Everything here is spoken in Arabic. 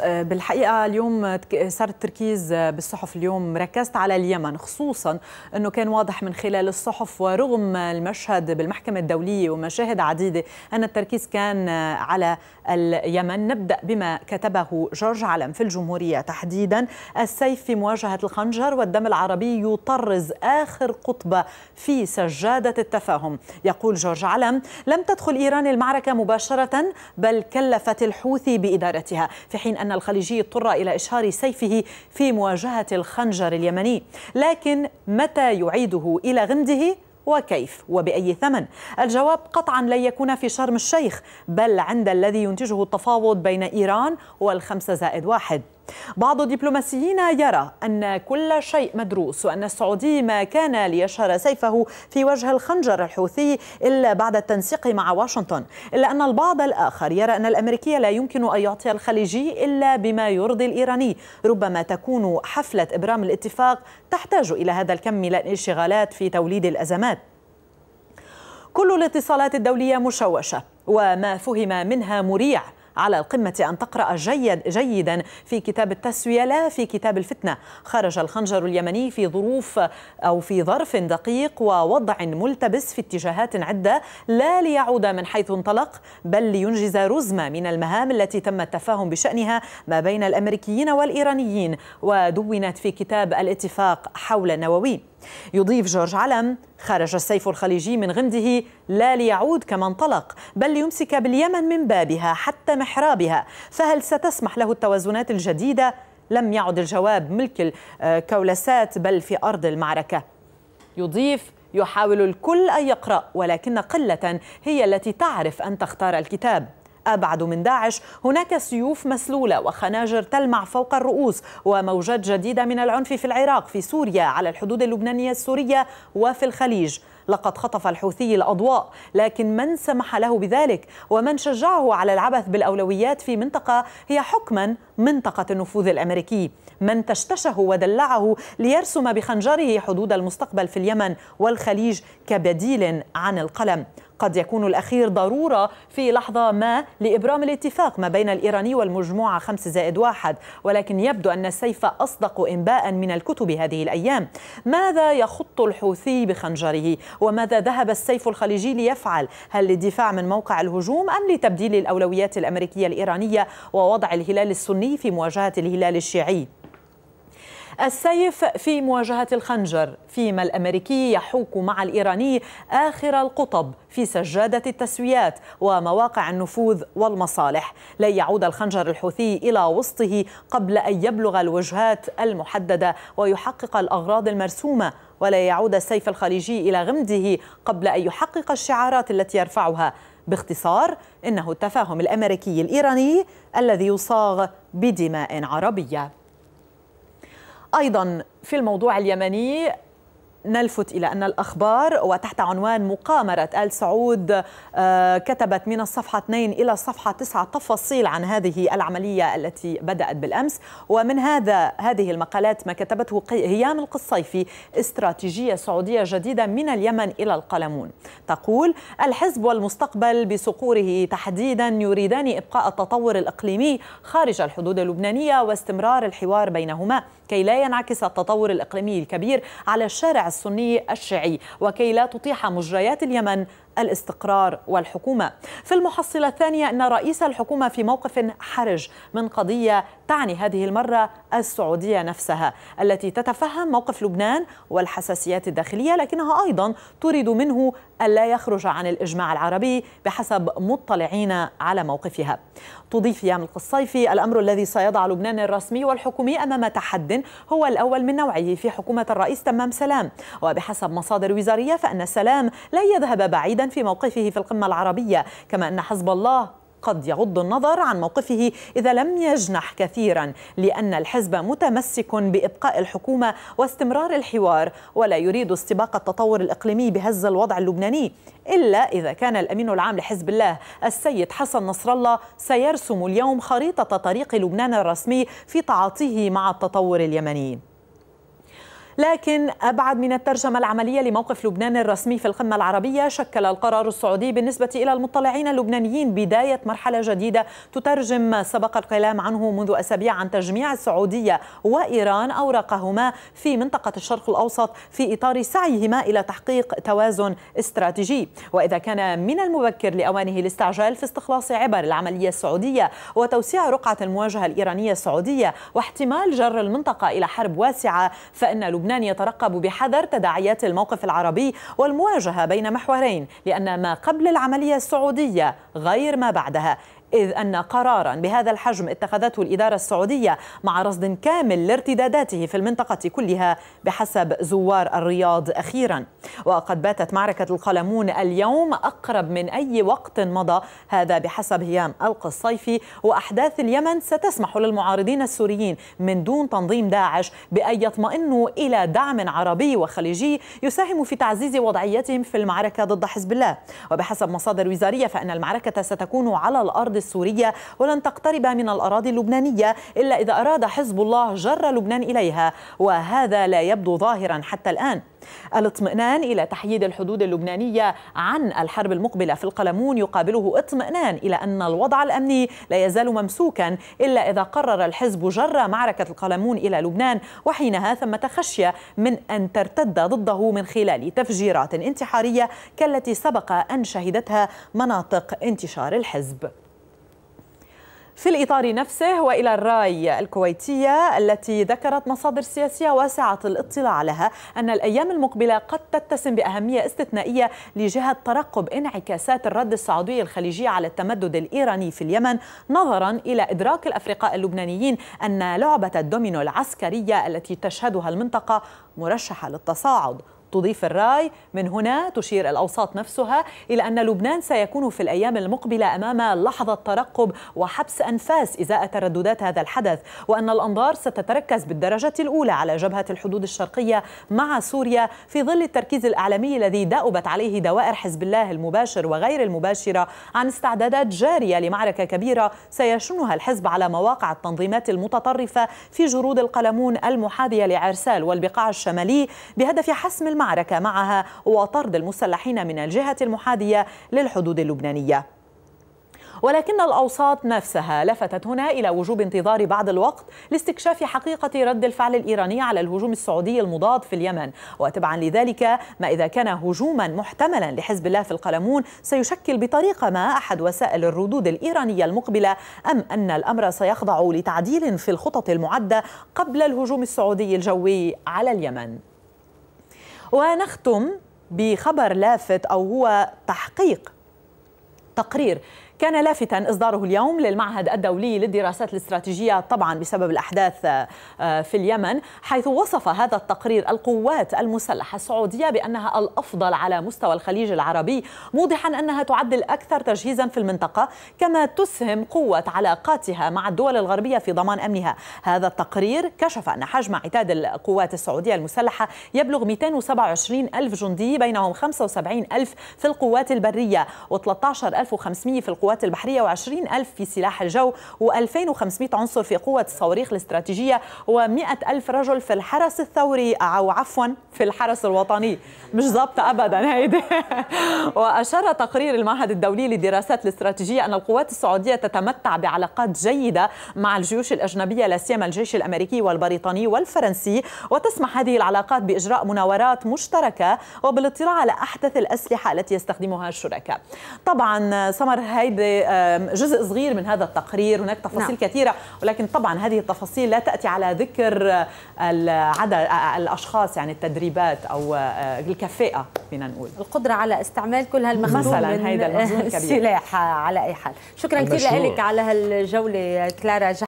آه، بالحقيقة اليوم صار التركيز آه، بالصحف اليوم ركزت على اليمن خصوصا أنه كان واضح من خلال الصحف ورغم المشهد بالمحكمة الدولية ومشاهد عديدة أن التركيز كان آه، على اليمن نبدأ بما كتبه جورج علم في الجمهورية تحديدا السيف في مواجهة الخنجر والدم العربي يطرز آخر قطبة في سجادة التفاهم يقول جورج علم لم تدخل إيران المعركة مباشرة بل كلفت الحوثي بإدارتها في حين أن الخليجي اضطر إلى إشهار سيفه في مواجهة الخنجر اليمني لكن متى يعيده إلى غمده وكيف وبأي ثمن الجواب قطعا لن يكون في شرم الشيخ بل عند الذي ينتجه التفاوض بين إيران والخمسة زائد واحد بعض الدبلوماسيين يرى أن كل شيء مدروس وأن السعودي ما كان ليشهر سيفه في وجه الخنجر الحوثي إلا بعد التنسيق مع واشنطن إلا أن البعض الآخر يرى أن الأمريكي لا يمكن أن يعطي الخليجي إلا بما يرضي الإيراني ربما تكون حفلة إبرام الاتفاق تحتاج إلى هذا الكم من الانشغالات في توليد الأزمات كل الاتصالات الدولية مشوشة وما فهم منها مريع على القمة أن تقرأ جيد جيدا في كتاب التسوية لا في كتاب الفتنة خرج الخنجر اليمني في ظروف أو في ظرف دقيق ووضع ملتبس في اتجاهات عدة لا ليعود من حيث انطلق بل لينجز رزمة من المهام التي تم التفاهم بشأنها ما بين الأمريكيين والإيرانيين ودونت في كتاب الاتفاق حول النووي يضيف جورج علم خرج السيف الخليجي من غمده لا ليعود كما انطلق بل ليمسك باليمن من بابها حتى محرابها فهل ستسمح له التوازنات الجديدة؟ لم يعد الجواب ملك الكولسات آه، بل في أرض المعركة يضيف يحاول الكل أن يقرأ ولكن قلة هي التي تعرف أن تختار الكتاب أبعد من داعش هناك سيوف مسلولة وخناجر تلمع فوق الرؤوس وموجات جديدة من العنف في العراق في سوريا على الحدود اللبنانية السورية وفي الخليج لقد خطف الحوثي الأضواء لكن من سمح له بذلك ومن شجعه على العبث بالأولويات في منطقة هي حكما منطقة النفوذ الأمريكي من تشتشه ودلعه ليرسم بخنجره حدود المستقبل في اليمن والخليج كبديل عن القلم قد يكون الأخير ضرورة في لحظة ما لإبرام الاتفاق ما بين الإيراني والمجموعة 5 زائد واحد ولكن يبدو أن السيف أصدق إنباء من الكتب هذه الأيام ماذا يخط الحوثي بخنجره وماذا ذهب السيف الخليجي ليفعل هل للدفاع من موقع الهجوم أم لتبديل الأولويات الأمريكية الإيرانية ووضع الهلال السني في مواجهة الهلال الشيعي السيف في مواجهة الخنجر فيما الأمريكي يحوك مع الإيراني آخر القطب في سجادة التسويات ومواقع النفوذ والمصالح لن يعود الخنجر الحوثي إلى وسطه قبل أن يبلغ الوجهات المحددة ويحقق الأغراض المرسومة ولا يعود السيف الخليجي إلى غمده قبل أن يحقق الشعارات التي يرفعها باختصار إنه التفاهم الأمريكي الإيراني الذي يصاغ بدماء عربية أيضا في الموضوع اليمني نلفت إلى أن الأخبار وتحت عنوان مقامرة آل سعود آه، كتبت من الصفحة 2 إلى الصفحة 9 تفاصيل عن هذه العملية التي بدأت بالأمس ومن هذا هذه المقالات ما كتبته هيام القصيفي استراتيجية سعودية جديدة من اليمن إلى القلمون تقول الحزب والمستقبل بصقوره تحديدا يريدان إبقاء التطور الإقليمي خارج الحدود اللبنانية واستمرار الحوار بينهما كي لا ينعكس التطور الإقليمي الكبير على الشارع السني الشيعي وكي لا تطيح مجريات اليمن الاستقرار والحكومة في المحصلة الثانية أن رئيس الحكومة في موقف حرج من قضية تعني هذه المرة السعودية نفسها التي تتفهم موقف لبنان والحساسيات الداخلية لكنها أيضا تريد منه ألا يخرج عن الإجماع العربي بحسب مطلعين على موقفها تضيف يام القصيفي الأمر الذي سيضع لبنان الرسمي والحكومي أمام تحد هو الأول من نوعه في حكومة الرئيس تمام سلام وبحسب مصادر وزارية فأن السلام لا يذهب بعيدا في موقفه في القمة العربية كما أن حزب الله قد يغض النظر عن موقفه إذا لم يجنح كثيرا لأن الحزب متمسك بإبقاء الحكومة واستمرار الحوار ولا يريد استباق التطور الإقليمي بهز الوضع اللبناني إلا إذا كان الأمين العام لحزب الله السيد حسن نصر الله سيرسم اليوم خريطة طريق لبنان الرسمي في تعاطيه مع التطور اليمني لكن أبعد من الترجمة العملية لموقف لبنان الرسمي في القمة العربية شكل القرار السعودي بالنسبة إلى المطلعين اللبنانيين بداية مرحلة جديدة تترجم ما سبق الكلام عنه منذ أسابيع عن تجميع السعودية وإيران أوراقهما في منطقة الشرق الأوسط في إطار سعيهما إلى تحقيق توازن استراتيجي وإذا كان من المبكر لأوانه الاستعجال في استخلاص عبر العملية السعودية وتوسيع رقعة المواجهة الإيرانية السعودية واحتمال جر المنطقة إلى حرب واسعة فإن لبنان لبنان يترقب بحذر تداعيات الموقف العربي والمواجهة بين محورين لأن ما قبل العملية السعودية غير ما بعدها إذ أن قرارا بهذا الحجم اتخذته الإدارة السعودية مع رصد كامل لارتداداته في المنطقة كلها بحسب زوار الرياض أخيرا وقد باتت معركة القلمون اليوم أقرب من أي وقت مضى هذا بحسب هيام القصيفي وأحداث اليمن ستسمح للمعارضين السوريين من دون تنظيم داعش بأن يطمئنوا إلى دعم عربي وخليجي يساهم في تعزيز وضعيتهم في المعركة ضد حزب الله وبحسب مصادر وزارية فإن المعركة ستكون على الأرض السورية ولن تقترب من الأراضي اللبنانية إلا إذا أراد حزب الله جر لبنان إليها وهذا لا يبدو ظاهرا حتى الآن الاطمئنان إلى تحييد الحدود اللبنانية عن الحرب المقبلة في القلمون يقابله اطمئنان إلى أن الوضع الأمني لا يزال ممسوكا إلا إذا قرر الحزب جر معركة القلمون إلى لبنان وحينها ثمة خشية من أن ترتد ضده من خلال تفجيرات انتحارية كالتي سبق أن شهدتها مناطق انتشار الحزب في الإطار نفسه وإلى الراي الكويتية التي ذكرت مصادر سياسية واسعة الاطلاع لها أن الأيام المقبلة قد تتسم بأهمية استثنائية لجهة ترقب انعكاسات الرد السعودي الخليجي على التمدد الإيراني في اليمن نظرا إلى إدراك الأفرقاء اللبنانيين أن لعبة الدومينو العسكرية التي تشهدها المنطقة مرشحة للتصاعد تضيف الراي من هنا تشير الأوساط نفسها إلى أن لبنان سيكون في الأيام المقبلة أمام لحظة ترقب وحبس أنفاس إزاء ترددات هذا الحدث وأن الأنظار ستتركز بالدرجة الأولى على جبهة الحدود الشرقية مع سوريا في ظل التركيز الإعلامي الذي دأبت عليه دوائر حزب الله المباشر وغير المباشرة عن استعدادات جارية لمعركة كبيرة سيشنها الحزب على مواقع التنظيمات المتطرفة في جرود القلمون المحاذية لعرسال والبقاع الشمالي بهدف حسم المعركة المعركة معها وطرد المسلحين من الجهة المحادية للحدود اللبنانية ولكن الأوساط نفسها لفتت هنا إلى وجوب انتظار بعض الوقت لاستكشاف حقيقة رد الفعل الإيراني على الهجوم السعودي المضاد في اليمن وتبعا لذلك ما إذا كان هجوما محتملا لحزب الله في القلمون سيشكل بطريقة ما أحد وسائل الردود الإيرانية المقبلة أم أن الأمر سيخضع لتعديل في الخطط المعدة قبل الهجوم السعودي الجوي على اليمن ونختم بخبر لافت أو هو تحقيق تقرير كان لافتا إصداره اليوم للمعهد الدولي للدراسات الاستراتيجية طبعا بسبب الأحداث آه، في اليمن حيث وصف هذا التقرير القوات المسلحة السعودية بأنها الأفضل على مستوى الخليج العربي موضحا أنها تعد الأكثر تجهيزا في المنطقة كما تسهم قوة علاقاتها مع الدول الغربية في ضمان أمنها هذا التقرير كشف أن حجم عتاد القوات السعودية المسلحة يبلغ 227 ألف جندي بينهم 75 ألف في القوات البرية و13500 في القوات القوات البحرية و20 ألف في سلاح الجو و2500 عنصر في قوة الصواريخ الاستراتيجية و100 ألف رجل في الحرس الثوري أو عفوا في الحرس الوطني مش ظابطة أبدا هيدي وأشار تقرير المعهد الدولي للدراسات الاستراتيجية أن القوات السعودية تتمتع بعلاقات جيدة مع الجيوش الأجنبية لا سيما الجيش الأمريكي والبريطاني والفرنسي وتسمح هذه العلاقات بإجراء مناورات مشتركة وبالاطلاع على أحدث الأسلحة التي يستخدمها الشركاء طبعا سمر هيدي بجزء طيب، صغير من هذا التقرير هناك تفاصيل نعم. كثيرة ولكن طبعا هذه التفاصيل لا تأتي على ذكر آه، العدد آه، الأشخاص يعني التدريبات أو آه، الكفاءة فينا نقول القدرة على استعمال كل هالمخزون مثلا هذا السلاح على أي حال شكرا كثير لك على هالجولة كلارا